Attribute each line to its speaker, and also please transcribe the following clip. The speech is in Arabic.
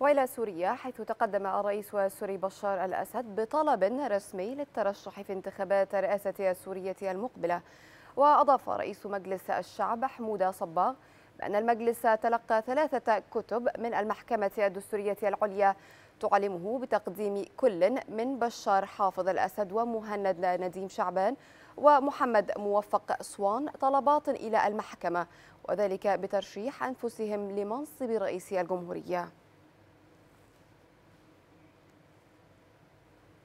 Speaker 1: وإلى سوريا حيث تقدم الرئيس السوري بشار الأسد بطلب رسمي للترشح في انتخابات رئاسة السورية المقبلة وأضاف رئيس مجلس الشعب حمودة صباغ بأن المجلس تلقى ثلاثة كتب من المحكمة الدستورية العليا تعلمه بتقديم كل من بشار حافظ الأسد ومهند نديم شعبان ومحمد موفق صوان طلبات إلى المحكمة وذلك بترشيح أنفسهم لمنصب رئيس الجمهورية